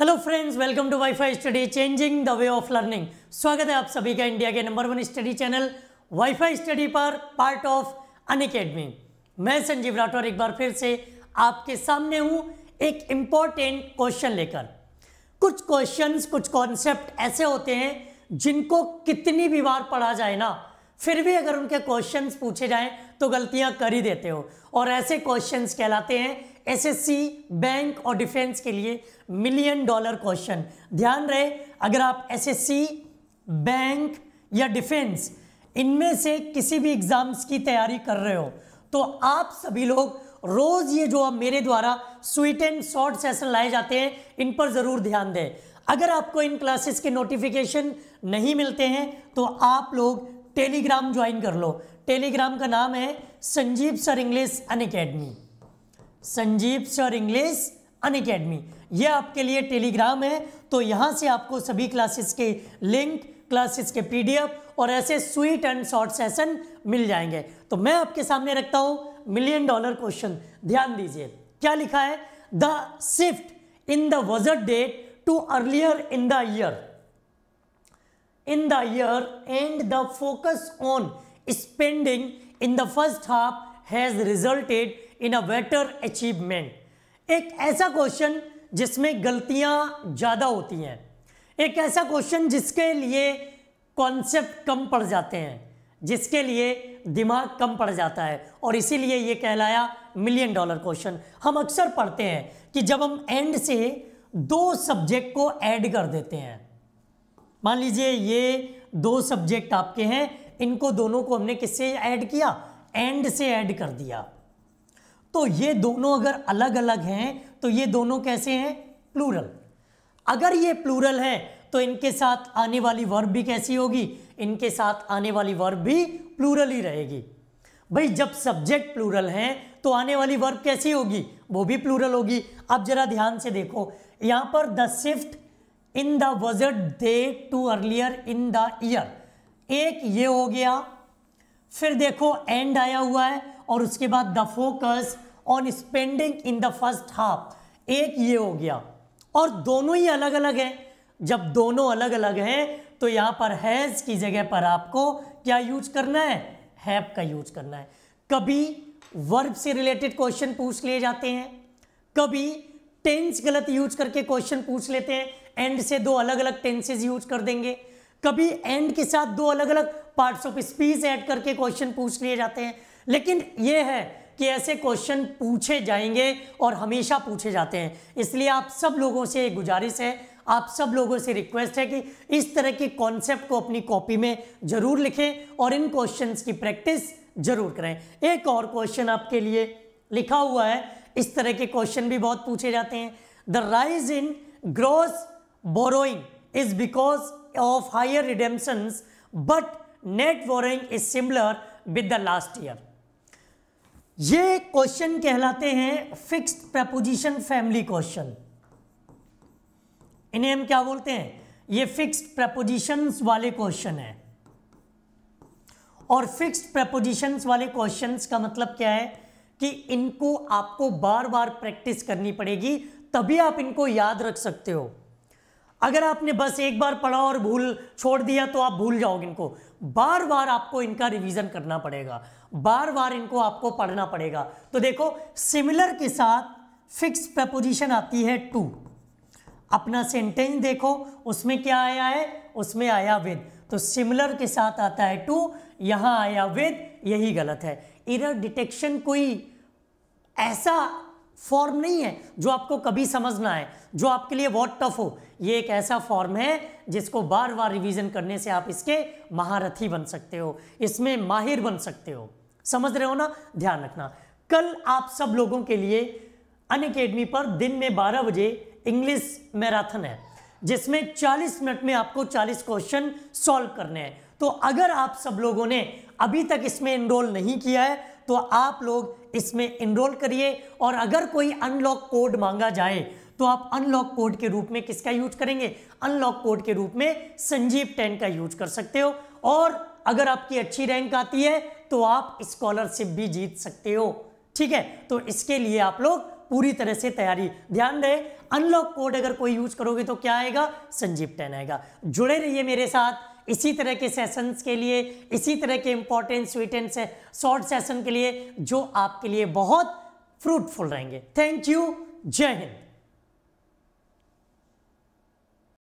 hello friends welcome to WiFi study changing the way of learning स्वागत है आप सभी का इंडिया के number one study channel WiFi study पर पार्ट ऑफ अन अकेडमी मैं संजीव राठौर एक बार फिर से आपके सामने हूँ एक इम्पॉर्टेंट क्वेश्चन लेकर कुछ क्वेश्चंस कुछ कॉन्सेप्ट ऐसे होते हैं जिनको कितनी भी बार पढ़ा जाए ना फिर भी अगर उनके क्वेश्चंस पूछे जाएं तो गलतियां कर ही देते हो और ऐसे क्वेश्चंस कहलाते हैं एसएससी बैंक और डिफेंस के लिए मिलियन डॉलर क्वेश्चन ध्यान रहे अगर आप एसएससी बैंक या डिफेंस इनमें से किसी भी एग्ज़ाम्स की तैयारी कर रहे हो तो आप सभी लोग रोज़ ये जो मेरे द्वारा स्वीट एंड शॉर्ट सेशन लाए जाते हैं इन पर ज़रूर ध्यान दें अगर आपको इन क्लासेस के नोटिफिकेशन नहीं मिलते हैं तो आप लोग टेलीग्राम ज्वाइन कर लो टेलीग्राम का नाम है Sanjeev sir English Unacademy Sanjeev sir English Unacademy ये आपके लिए टेलीग्राम है तो यहाँ से आपको सभी क्लासेस के लिंक क्लासेस के पीडीएफ और ऐसे स्वीट एंड शॉर्ट सेशन मिल जाएंगे तो मैं आपके सामने रखता हूँ मिलियन डॉलर क्वेश्चन ध्यान दीजिए क्या लिखा है द शिफ्ट इन द वजट date to earlier in the year in the year and the focus on spending in the first half has resulted innovator achievement एक ऐसा क्वेश्चन जिसमें गलतियां ज़्यादा होती हैं एक ऐसा क्वेश्चन जिसके लिए कॉन्सेप्ट कम पड़ जाते हैं जिसके लिए दिमाग कम पड़ जाता है और इसीलिए ये कहलाया मिलियन डॉलर क्वेश्चन हम अक्सर पढ़ते हैं कि जब हम एंड से दो सब्जेक्ट को ऐड कर देते हैं मान लीजिए ये दो सब्जेक्ट आपके हैं इनको दोनों को हमने किससे ऐड किया एंड से ऐड कर दिया तो ये दोनों अगर अलग अलग हैं तो ये दोनों कैसे हैं प्लूरल अगर ये प्लूरल है तो इनके साथ आने वाली वर्ब भी कैसी होगी इनके साथ आने वाली वर्ब भी प्लूरल ही रहेगी भाई जब सब्जेक्ट प्लूरल है तो आने वाली वर्ब कैसी होगी वो भी प्लूरल होगी अब जरा ध्यान से देखो यहां पर द शिफ्ट इन द वजट date to earlier in the year एक ये हो गया फिर देखो एंड आया हुआ है और उसके बाद the focus on spending in the first half एक ये हो गया और दोनों ही अलग अलग हैं जब दोनों अलग अलग हैं तो यहां पर हैज़ की जगह पर आपको क्या यूज करना है हैव का यूज करना है कभी वर्ब से रिलेटेड क्वेश्चन पूछ लिए जाते हैं कभी टेंस गलत यूज करके क्वेश्चन पूछ लेते हैं एंड से दो अलग अलग टेंसेज यूज कर देंगे कभी एंड के साथ दो अलग अलग पार्ट्स ऑफ स्पीच ऐड करके क्वेश्चन पूछ लिए जाते हैं लेकिन ये है कि ऐसे क्वेश्चन पूछे जाएंगे और हमेशा पूछे जाते हैं इसलिए आप सब लोगों से गुजारिश है आप सब लोगों से रिक्वेस्ट है कि इस तरह के कॉन्सेप्ट को अपनी कॉपी में जरूर लिखें और इन क्वेश्चन की प्रैक्टिस जरूर करें एक और क्वेश्चन आपके लिए लिखा हुआ है इस तरह के क्वेश्चन भी बहुत पूछे जाते हैं the rise in gross borrowing is because of higher redemption but net borrowing is similar with the last year ये क्वेश्चन कहलाते हैं फिक्स्ड प्रपोजिशन फैमिली क्वेश्चन इन्हें हम क्या बोलते हैं ये फिक्स्ड प्रपोजिशंस वाले क्वेश्चन है और फिक्स्ड प्रपोजिशंस वाले क्वेश्चंस का मतलब क्या है कि इनको आपको बार बार प्रैक्टिस करनी पड़ेगी तभी आप इनको याद रख सकते हो अगर आपने बस एक बार पढ़ा और भूल छोड़ दिया तो आप भूल जाओगे इनको बार बार आपको इनका रिवीजन करना पड़ेगा बार बार इनको आपको पढ़ना पड़ेगा तो देखो सिमिलर के साथ फिक्स प्रपोजिशन आती है टू अपना सेंटेंस देखो उसमें क्या आया है उसमें आया विद तो सिमिलर के साथ आता है टू यहां आया विद यही गलत है इरर डिटेक्शन कोई ऐसा फॉर्म नहीं है जो आपको कभी समझना है जो आपके लिए बहुत टफ हो ये एक ऐसा फॉर्म है जिसको बार बार रिवीजन करने से आप इसके महारथी बन सकते हो इसमें माहिर बन सकते हो समझ रहे हो ना ध्यान रखना कल आप सब लोगों के लिए अन अकेडमी पर दिन में 12 बजे इंग्लिश मैराथन है जिसमें 40 मिनट में आपको 40 क्वेश्चन सॉल्व करने हैं तो अगर आप सब लोगों ने अभी तक इसमें इनरोल नहीं किया है तो आप लोग इसमें इनरोल करिए और अगर कोई अनलॉक कोड मांगा जाए तो आप अनलॉक कोड के रूप में किसका यूज करेंगे अनलॉक कोड के रूप में संजीव टेन का यूज कर सकते हो और अगर आपकी अच्छी रैंक आती है तो आप स्कॉलरशिप भी जीत सकते हो ठीक है तो इसके लिए आप लोग पूरी तरह से तैयारी ध्यान रहे अनलॉक कोड अगर कोई यूज करोगे तो क्या आएगा संजीव टेन आएगा जुड़े रहिए मेरे साथ इसी तरह के सेशंस के लिए इसी तरह के इंपॉर्टेंट स्वीट एंड से, शॉर्ट सेशन के लिए जो आपके लिए बहुत फ्रूटफुल रहेंगे थैंक यू जय हिंद